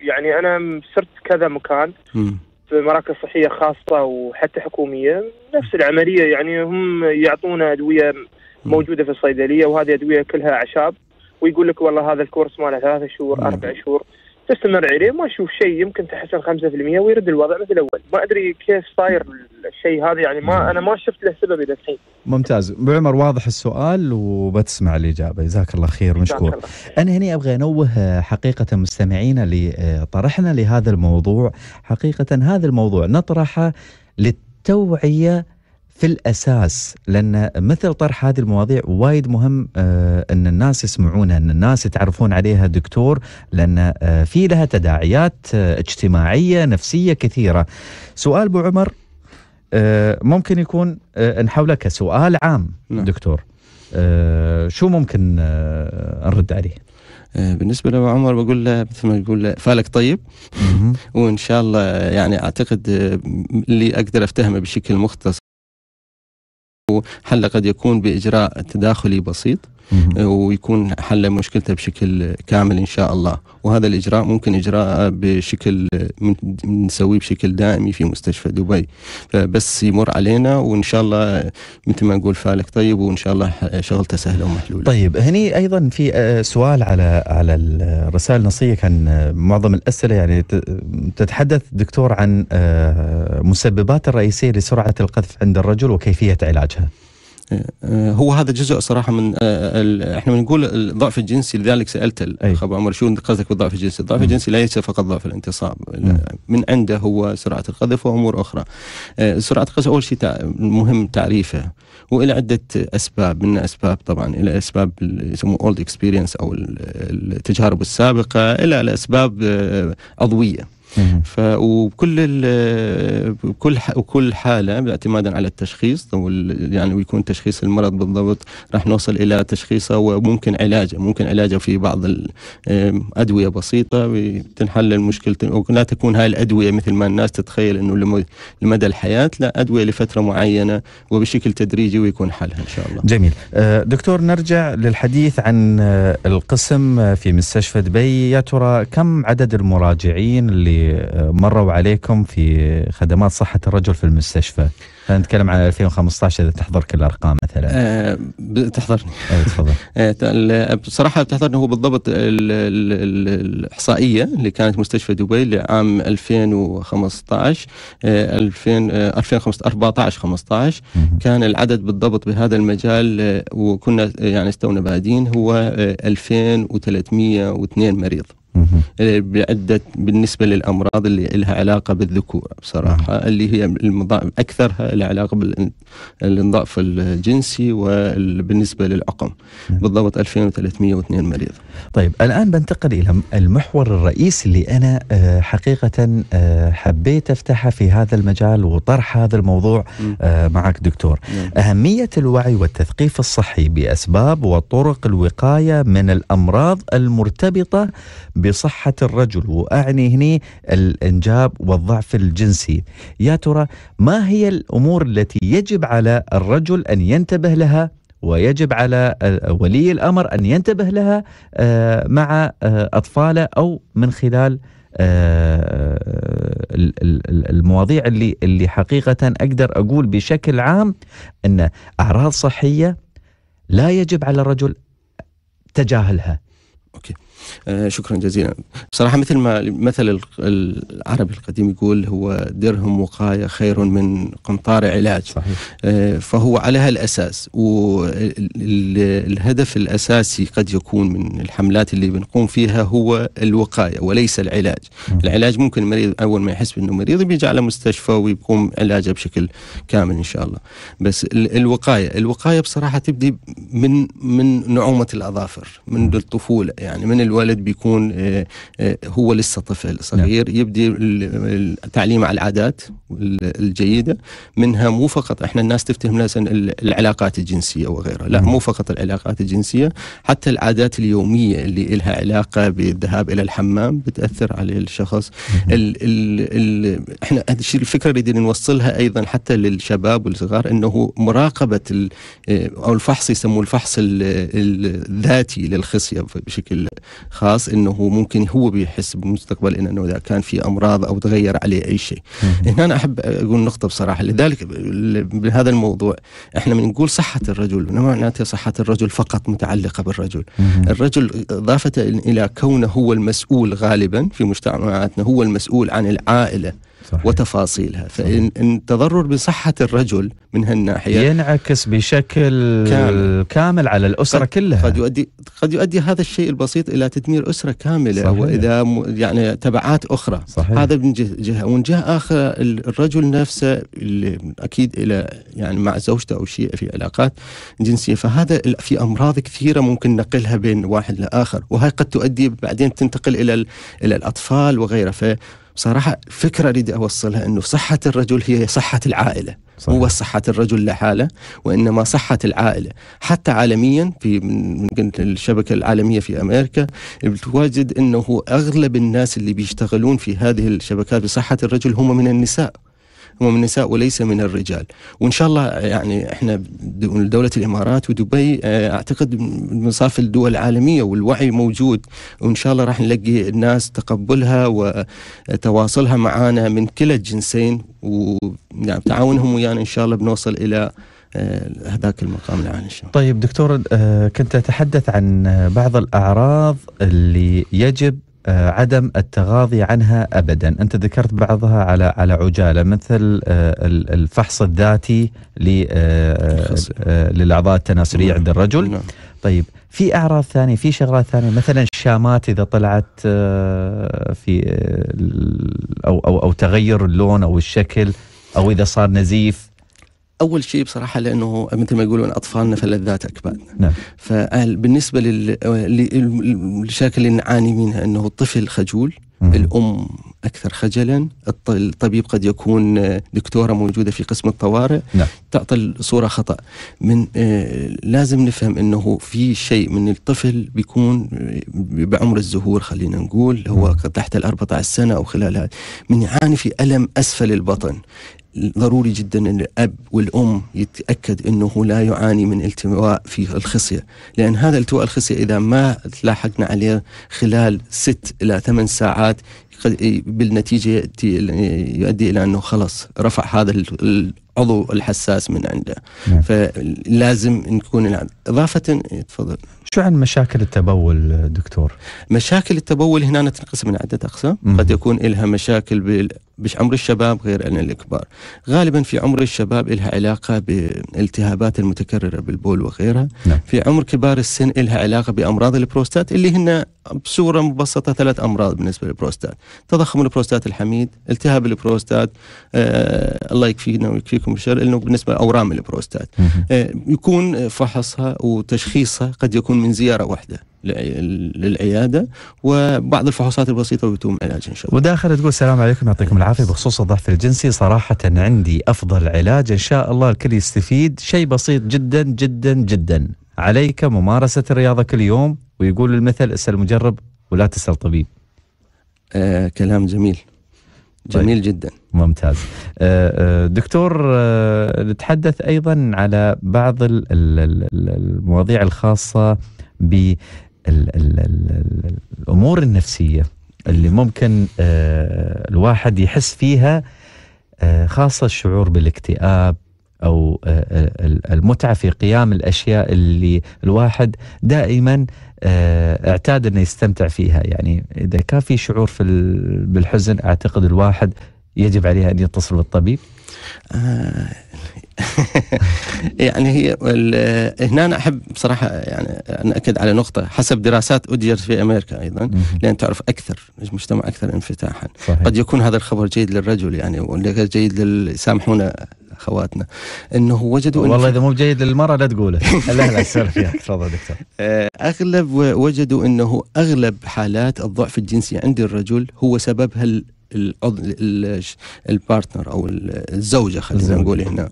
يعني انا صرت كذا مكان مم. في مراكز صحيه خاصه وحتى حكوميه نفس العمليه يعني هم يعطونا ادويه موجوده في الصيدليه وهذه ادويه كلها اعشاب ويقول لك والله هذا الكورس ماله ثلاثة شهور نعم. أربع شهور تستمر عليه ما اشوف شيء يمكن تحسن 5% ويرد الوضع مثل الاول ما ادري كيف صاير الشيء هذا يعني ما انا ما شفت له سبب الى الحين ممتاز ابو عمر واضح السؤال وبتسمع الاجابه جزاك الله خير مشكور انا هنا ابغى انوه حقيقه مستمعينا اللي طرحنا لهذا الموضوع حقيقه هذا الموضوع نطرحه للتوعيه في الاساس لان مثل طرح هذه المواضيع وايد مهم آه، ان الناس يسمعونها ان الناس يتعرفون عليها دكتور لان آه، في لها تداعيات آه، اجتماعيه نفسيه كثيره. سؤال ابو عمر ممكن يكون نحوله كسؤال عام نعم. دكتور شو ممكن نرد عليه؟ بالنسبة لأبو عمر بقول له مثل ما يقول له فالك طيب وإن شاء الله يعني أعتقد اللي أقدر أفتهمه بشكل مختصر هل قد يكون بإجراء تداخلي بسيط؟ آه، ويكون حل مشكلته بشكل كامل ان شاء الله وهذا الاجراء ممكن اجراء بشكل نسويه بشكل دائمي في مستشفى دبي فبس آه، يمر علينا وان شاء الله مثل ما نقول فالك طيب وان شاء الله شغلته سهله ومحلوله طيب هني ايضا في آه، سؤال على على الرسائل النصيه كان معظم الاسئله يعني تتحدث دكتور عن مسببات الرئيسيه لسرعه القذف عند الرجل وكيفيه علاجها آه، هو هذا جزء صراحه من آه، آه، احنا بنقول الضعف الجنسي لذلك سالت أبو عمر شو قصدك بالضعف الجنسي؟ الضعف الجنسي ليس فقط ضعف الانتصاب من عنده هو سرعه القذف وامور اخرى. سرعه القذف اول شيء مهم تعريفه والى عده اسباب من اسباب طبعا الى اسباب يسموه اولد اكسبيرينس او التجارب السابقه الى اسباب عضويه. ف وكل كل وكل حاله اعتمادا على التشخيص يعني ويكون تشخيص المرض بالضبط راح نوصل الى تشخيصه وممكن علاجه ممكن علاجه في بعض الادويه بسيطه تنحل المشكله ولا تكون هاي الادويه مثل ما الناس تتخيل انه لمدى الحياه لا ادويه لفتره معينه وبشكل تدريجي ويكون حلها ان شاء الله. جميل. آه، دكتور نرجع للحديث عن القسم في مستشفى دبي يا ترى كم عدد المراجعين اللي مروا عليكم في خدمات صحة الرجل في المستشفى فنتكلم نتكلم عن 2015 إذا تحضر كل الأرقام مثلا أه تحضرني تفضل أه بصراحة تحضرني هو بالضبط الـ الـ الـ الإحصائية اللي كانت مستشفى دبي لعام 2015 أه 2014 15 آه، كان العدد بالضبط بهذا المجال آه، وكنا آه، يعني استونا بادين هو 2302 مريض إيه، بعدة بالنسبة للأمراض اللي لها علاقة بالذكور بصراحة نعم. اللي هي أكثرها لها علاقة بالانضاف الجنسي وبالنسبة للعقم نعم. بالضبط 2302 مريض طيب الآن بنتقل إلى المحور الرئيسي اللي أنا آه، حقيقة آه، حبيت أفتحه في هذا المجال وطرح هذا الموضوع آه، معك دكتور نعم. أهمية الوعي والتثقيف الصحي بأسباب وطرق الوقاية من الأمراض المرتبطة بصحة الرجل وأعني هنا الإنجاب والضعف الجنسي يا ترى ما هي الأمور التي يجب على الرجل أن ينتبه لها ويجب على ولي الأمر أن ينتبه لها آه، مع آه، أطفاله أو من خلال آه، المواضيع اللي اللي حقيقه اقدر اقول بشكل عام ان اعراض صحيه لا يجب على الرجل تجاهلها. اوكي. آه، شكرا جزيلا بصراحة مثل ما مثل العربي القديم يقول هو درهم وقاية خير من قنطار علاج صحيح. آه، فهو على هالأساس والهدف الأساسي قد يكون من الحملات اللي بنقوم فيها هو الوقاية وليس العلاج م. العلاج ممكن المريض أول ما يحس أنه مريض بيجي على مستشفى ويقوم علاجه بشكل كامل إن شاء الله بس الوقاية الوقاية بصراحة تبدي من من نعومة الأظافر من الطفولة يعني من الولد بيكون آه، آه، هو لسه طفل صغير نعم. يبدي التعليم على العادات الجيده منها مو فقط احنا الناس تفتهم لازم العلاقات الجنسيه وغيرها لا نعم. مو فقط العلاقات الجنسيه حتى العادات اليوميه اللي لها علاقه بالذهاب الى الحمام بتاثر على الشخص ال ال ال احنا هذا الشيء الفكره اللي نوصلها ايضا حتى للشباب والصغار انه مراقبه آه، او الفحص يسموه الفحص الذاتي للخصيه بشكل خاص انه ممكن هو بيحس بالمستقبل انه اذا كان في امراض او تغير عليه اي شيء هنا انا احب اقول نقطه بصراحه لذلك بهذا الموضوع احنا بنقول صحه الرجل ما معناته صحه الرجل فقط متعلقه بالرجل الرجل اضافه الى كونه هو المسؤول غالبا في مجتمعاتنا هو المسؤول عن العائله صحيح. وتفاصيلها فإن التضرر بصحة الرجل من هالناحية ينعكس بشكل كامل, كامل على الأسرة قد كلها قد يؤدي, قد يؤدي هذا الشيء البسيط إلى تدمير أسرة كاملة صحيح. وإذا يعني تبعات أخرى صحيح. هذا من جهة ومن جهة آخرى الرجل نفسه اللي أكيد إلى يعني مع زوجته أو شيء في علاقات جنسية فهذا في أمراض كثيرة ممكن نقلها بين واحد لآخر وهي قد تؤدي بعدين تنتقل إلى إلى الأطفال وغيره بصراحة فكرة أريد أوصلها أنه صحة الرجل هي صحة العائلة صحيح. مو صحة الرجل لحاله وإنما صحة العائلة حتى عالميا في من الشبكة العالمية في أمريكا بتواجد أنه أغلب الناس اللي بيشتغلون في هذه الشبكات بصحة الرجل هم من النساء هم من النساء وليس من الرجال وان شاء الله يعني احنا دوله الامارات ودبي آه، اعتقد مصاف الدول العالميه والوعي موجود وان شاء الله راح نلقي الناس تقبلها وتواصلها معنا من كلا الجنسين وتعاونهم يعني ويانا ان شاء الله بنوصل الى آه، هذاك المقام العالي ان شاء الله. طيب دكتور آه، كنت اتحدث عن بعض الاعراض اللي يجب آه، عدم التغاضي عنها ابدا، انت ذكرت بعضها على على عجاله مثل آه، الفحص الذاتي آه، للاعضاء التناسليه نعم، عند الرجل. نعم. طيب في اعراض ثانيه في شغلات ثانيه مثلا الشامات اذا طلعت في او او او تغير اللون او الشكل او اذا صار نزيف اول شيء بصراحه لانه مثل ما يقولون اطفالنا فلذات اكبادنا نعم فبالنسبه للمشاكل اللي نعاني منها انه الطفل خجول مم. الام اكثر خجلا الطبيب قد يكون دكتوره موجوده في قسم الطوارئ نعم. تعطي الصوره خطا من آه، لازم نفهم انه في شيء من الطفل بيكون بعمر الزهور خلينا نقول هو تحت ال 14 سنه او خلالها من يعاني في الم اسفل البطن ضروري جدا ان الاب والام يتاكد انه لا يعاني من التواء في الخصيه، لان هذا التواء الخصيه اذا ما تلاحقنا عليه خلال ست الى ثمان ساعات إيه بالنتيجه يأتي يؤدي الى انه خلص رفع هذا العضو الحساس من عنده نعم. فلازم نكون اضافه تفضل شو عن مشاكل التبول دكتور؟ مشاكل التبول هنا تنقسم من عده اقسام، قد يكون لها مشاكل بال مش عمر الشباب غير عن الكبار غالبا في عمر الشباب لها علاقه بالتهابات المتكرره بالبول وغيرها نعم. في عمر كبار السن لها علاقه بامراض البروستات اللي هن بصوره مبسطه ثلاث امراض بالنسبه للبروستات تضخم البروستات الحميد التهاب البروستات آه الله يكفينا ويكفيكم الشر انه بالنسبه لاورام البروستات آه يكون فحصها وتشخيصها قد يكون من زياره واحده للعياده وبعض الفحوصات البسيطه ويتم علاجه ان شاء الله. وداخل تقول السلام عليكم يعطيكم العافيه بخصوص الضعف الجنسي صراحه عندي افضل علاج ان شاء الله الكل يستفيد شيء بسيط جدا جدا جدا عليك ممارسه الرياضه كل يوم ويقول المثل اسال مجرب ولا تسال طبيب. آه كلام جميل. طيب. جميل طيب. جدا ممتاز آه، آه، دكتور آه، نتحدث ايضا على بعض المواضيع الخاصه ب ال ال ال الامور النفسيه اللي ممكن آه، الواحد يحس فيها آه، خاصه الشعور بالاكتئاب او آه، المتعه في قيام الاشياء اللي الواحد دائما اعتاد انه يستمتع فيها يعني اذا كان في شعور في بالحزن اعتقد الواحد يجب عليه ان يتصل بالطبيب يعني هي هنا أنا أحب بصراحة يعني أن أكد على نقطة حسب دراسات اجرت في أمريكا أيضا لأن تعرف أكثر المجتمع أكثر انفتاحا صحيح. قد يكون هذا الخبر جيد للرجل يعني جيد لل سامحونا اخواتنا انه وجدوا والله إن... اذا مو جيد للمراه لا تقوله لا لا سولف تفضل دكتور آه، اغلب وجدوا انه اغلب حالات الضعف الجنسي عند الرجل هو سببها البارتنر او الزوجه خلينا نقول هنا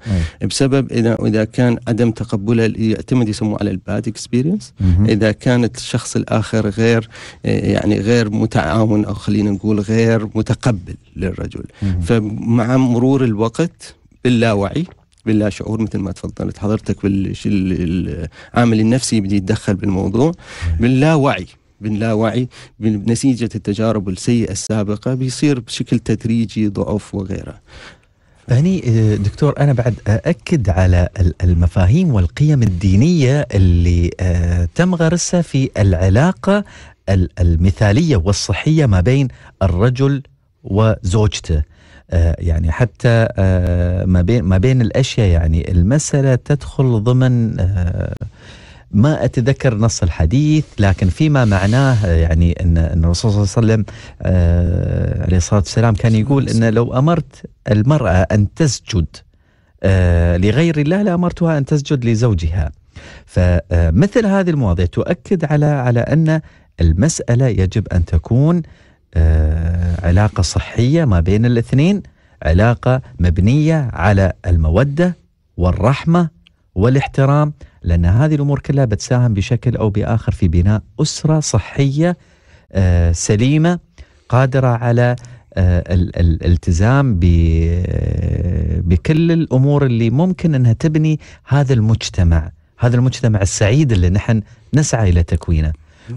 بسبب اذا اذا كان عدم تقبلها يعتمد يسموه على الباد اكسبيرينس اذا كانت الشخص الاخر غير آه، يعني غير متعاون او خلينا نقول غير متقبل للرجل فمع مرور الوقت باللاوعي باللا شعور مثل ما تفضلت حضرتك بالعامل النفسي يبدي يتدخل بالموضوع باللاوعي باللاوعي بنتيجة التجارب السيئة السابقة بيصير بشكل تدريجي ضعف وغيره هني آه، دكتور انا بعد اكد على المفاهيم والقيم الدينيه اللي آه، تم غرسها في العلاقه المثاليه والصحيه ما بين الرجل وزوجته آه، يعني حتى ما بين ما بين الاشياء يعني المساله تدخل ضمن ما أتذكر نص الحديث لكن فيما معناه يعني أن الرسول صلى الله عليه وسلم آه، عليه الصلاة والسلام كان يقول أن لو أمرت المرأة أن تسجد آه، لغير الله لأمرتها أن تسجد لزوجها فمثل آه، هذه المواضيع تؤكد على على أن المسألة يجب أن تكون علاقة صحية ما بين الاثنين علاقة مبنية على المودة والرحمة والاحترام لأن هذه الأمور كلها بتساهم بشكل أو بآخر في بناء أسرة صحية آه، سليمة قادرة على آه، الالتزام آه، بكل الأمور اللي ممكن أنها تبني هذا المجتمع هذا المجتمع السعيد اللي نحن نسعى إلى تكوينه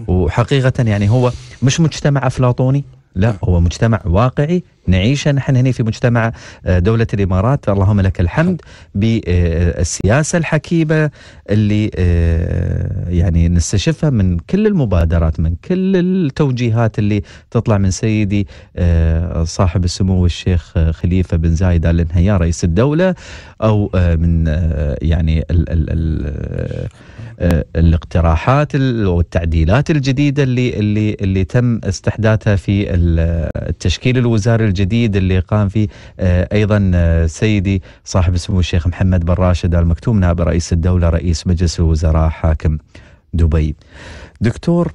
وحقيقة يعني هو مش مجتمع أفلاطوني لا هو مجتمع واقعي نعيشها نحن هنا في مجتمع آه، دولة الإمارات اللهم لك الحمد بالسياسة الحكيمة اللي آه، يعني نستشفها من كل المبادرات من كل التوجيهات اللي تطلع من سيدي آه، صاحب السمو الشيخ خليفة بن زايد آل نهيان رئيس الدولة أو من يعني ال ال ال الاقتراحات والتعديلات الجديدة اللي اللي اللي تم استحداثها في التشكيل الوزاري الجديد اللي قام فيه آه، ايضا آه، سيدي صاحب السمو الشيخ محمد بن راشد ال مكتوم نائب رئيس الدوله رئيس مجلس الوزراء حاكم دبي. دكتور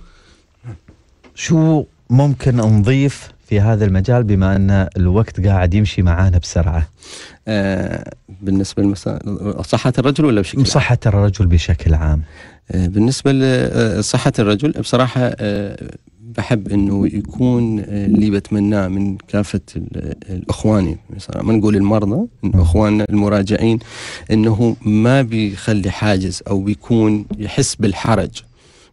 شو ممكن نضيف في هذا المجال بما ان الوقت قاعد يمشي معانا بسرعه. آه بالنسبه لمسا... صحه الرجل ولا بشكل صحه الرجل بشكل عام. آه بالنسبه لصحه آه، الرجل بصراحه آه بحب انه يكون آه، اللي بتمناه من كافه الاخواني مثلا ما نقول المرضى انه اخواننا المراجعين انه ما بيخلي حاجز او بيكون يحس بالحرج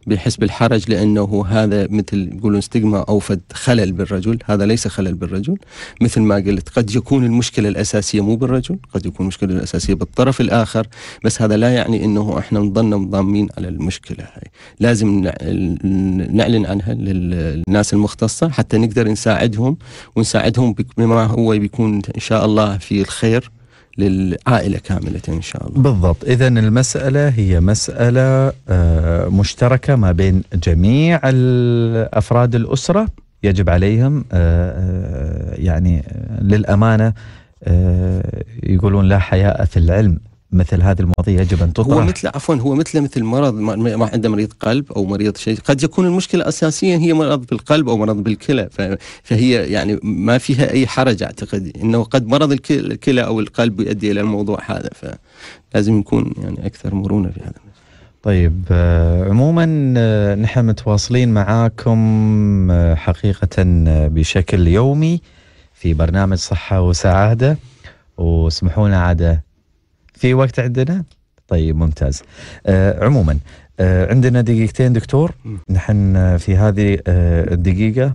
بحسب الحرج لانه هذا مثل يقولون ستيغما او فد خلل بالرجل هذا ليس خلل بالرجل مثل ما قلت قد يكون المشكله الاساسيه مو بالرجل قد يكون المشكله الاساسيه بالطرف الاخر بس هذا لا يعني انه احنا نضلنا مضامين على المشكله هاي لازم نعلن عنها للناس المختصه حتى نقدر نساعدهم ونساعدهم بما هو بيكون ان شاء الله في الخير للعائله كامله ان شاء الله. بالضبط، اذا المساله هي مساله آه، مشتركه ما بين جميع افراد الاسره يجب عليهم آه، آه، يعني للامانه يقولون لا حياء في العلم مثل هذه المواضيع يجب ان تطرح هو مثل عفوا هو مثل مثل مرض ما عنده مريض قلب او مريض شيء قد يكون المشكله اساسيا هي مرض بالقلب او مرض بالكلى فهي يعني ما فيها اي حرج اعتقد انه قد مرض الكلى او القلب يؤدي الى الموضوع هذا فلازم نكون يعني اكثر مرونه في هذا طيب آه، عموما آه، نحن متواصلين معاكم آه، حقيقة بشكل يومي في برنامج صحة وسعادة واسمحونا عادة في وقت عندنا؟ طيب ممتاز آه عموما آه عندنا دقيقتين دكتور نحن في هذه آه الدقيقة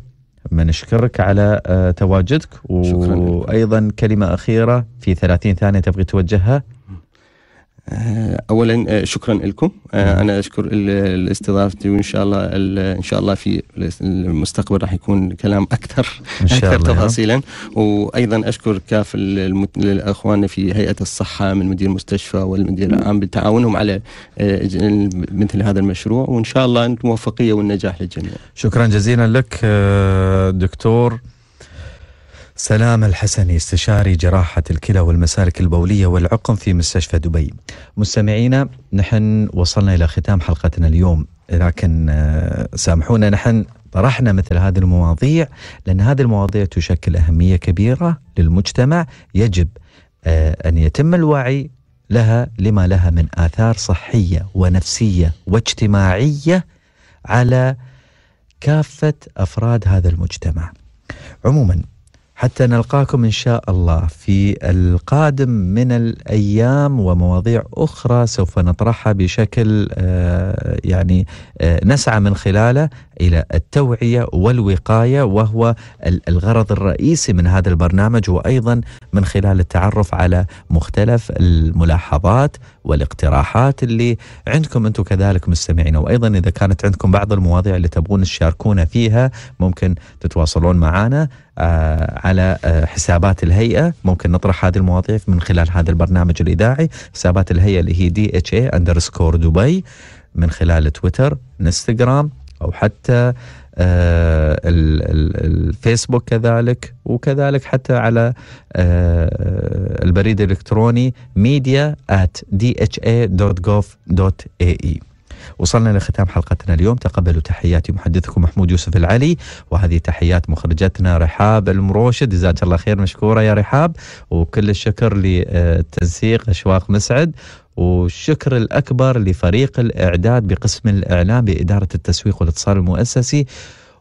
بنشكرك على آه تواجدك وأيضا كلمة أخيرة في 30 ثانية تبغي توجهها آه، اولا آه، شكرا لكم آه، انا اشكر الاستضافتي وان شاء الله ان شاء الله في المستقبل راح يكون كلام اكثر إن شاء اكثر الله تفاصيلا وايضا اشكر كاف الاخوان في هيئه الصحه من مدير مستشفى والمدير العام بتعاونهم على مثل هذا المشروع وان شاء الله الموفقيه والنجاح للجميع شكرا جزيلا لك دكتور سلام الحسني استشاري جراحة الكلى والمسالك البولية والعقم في مستشفى دبي مستمعينا نحن وصلنا إلى ختام حلقتنا اليوم لكن آه، سامحونا نحن طرحنا مثل هذه المواضيع لأن هذه المواضيع تشكل أهمية كبيرة للمجتمع يجب آه، أن يتم الوعي لها لما لها من آثار صحية ونفسية واجتماعية على كافة أفراد هذا المجتمع عموما حتى نلقاكم ان شاء الله في القادم من الايام ومواضيع اخرى سوف نطرحها بشكل آه، يعني آه، نسعى من خلاله الى التوعيه والوقايه وهو الغرض الرئيسي من هذا البرنامج وايضا من خلال التعرف على مختلف الملاحظات والاقتراحات اللي عندكم انتم كذلك مستمعين وايضا اذا كانت عندكم بعض المواضيع اللي تبغون تشاركونا فيها ممكن تتواصلون معنا آه، على آه، حسابات الهيئة ممكن نطرح هذه المواضيع من خلال هذا البرنامج الإذاعي حسابات الهيئة اللي هي دي اتش اندرسكور دبي من خلال تويتر انستغرام او حتى آه، الفيسبوك كذلك وكذلك حتى على آه، البريد الالكتروني media at dha.gov.ae وصلنا لختام حلقتنا اليوم تقبلوا تحياتي محدثكم محمود يوسف العلي وهذه تحيات مخرجتنا رحاب المروشد جزاك الله خير مشكورة يا رحاب وكل الشكر للتنسيق أشواق مسعد والشكر الأكبر لفريق الإعداد بقسم الإعلام بإدارة التسويق والاتصال المؤسسي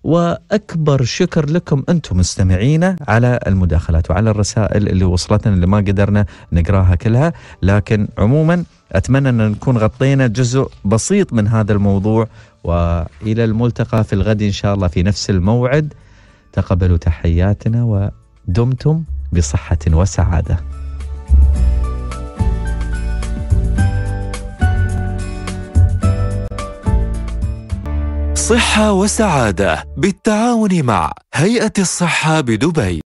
واكبر شكر لكم انتم مستمعينا على المداخلات وعلى الرسائل اللي وصلتنا اللي ما قدرنا نقراها كلها لكن عموما أتمنى أن نكون غطينا جزء بسيط من هذا الموضوع وإلى الملتقى في الغد إن شاء الله في نفس الموعد تقبلوا تحياتنا ودمتم بصحة وسعادة صحة وسعادة بالتعاون مع هيئة الصحة بدبي